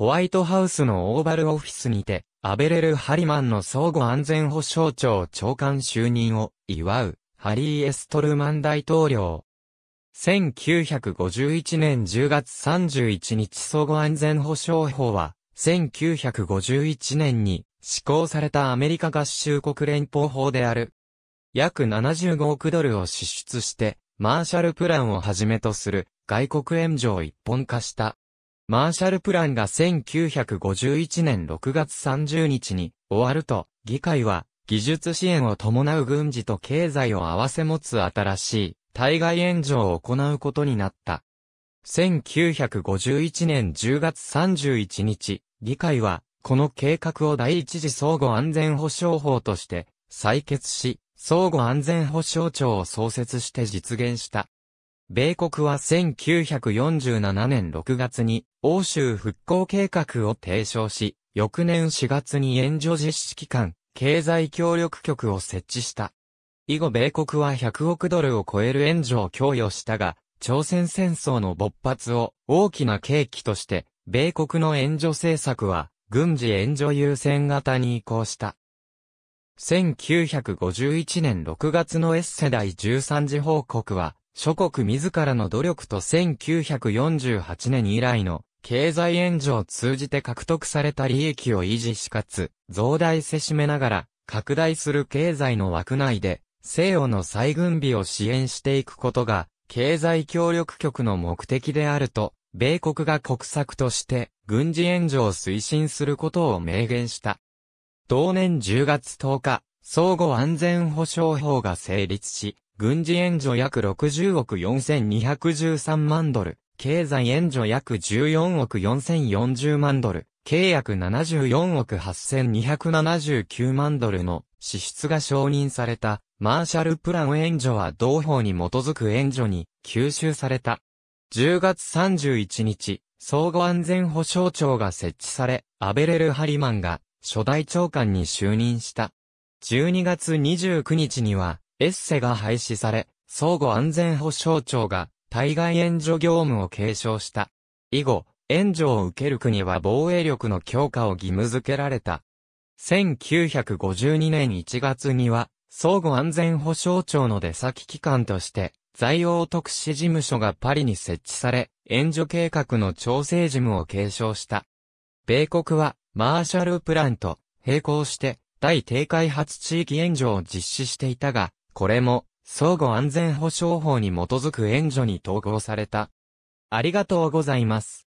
ホワイトハウスのオーバルオフィスにて、アベレル・ハリマンの相互安全保障庁長官就任を祝う、ハリー・エストルマン大統領。1951年10月31日相互安全保障法は、1951年に施行されたアメリカ合衆国連邦法である。約75億ドルを支出して、マーシャルプランをはじめとする外国援助を一本化したマーシャルプランが1951年6月30日に終わると、議会は技術支援を伴う軍事と経済を合わせ持つ新しい対外援助を行うことになった。1951年10月31日、議会はこの計画を第一次相互安全保障法として採決し、相互安全保障庁を創設して実現した。米国は1947年6月に欧州復興計画を提唱し、翌年4月に援助実施機関、経済協力局を設置した。以後米国は100億ドルを超える援助を供与したが、朝鮮戦争の勃発を大きな契機として、米国の援助政策は軍事援助優先型に移行した。1951年6月の S 世代13次報告は、諸国自らの努力と1948年以来の経済援助を通じて獲得された利益を維持しかつ、増大せしめながら、拡大する経済の枠内で、西洋の再軍備を支援していくことが、経済協力局の目的であると、米国が国策として、軍事援助を推進することを明言した。同年10月10日、相互安全保障法が成立し、軍事援助約60億4213万ドル、経済援助約14億4040万ドル、契約74億8279万ドルの支出が承認された、マーシャルプラン援助は同法に基づく援助に吸収された。10月31日、総合安全保障庁が設置され、アベレル・ハリマンが初代長官に就任した。12月29日には、エッセが廃止され、相互安全保障庁が対外援助業務を継承した。以後、援助を受ける国は防衛力の強化を義務付けられた。1952年1月には、相互安全保障庁の出先機関として、在欧特使事務所がパリに設置され、援助計画の調整事務を継承した。米国は、マーシャルプランと並行して、大低開発地域援助を実施していたが、これも、相互安全保障法に基づく援助に統合された。ありがとうございます。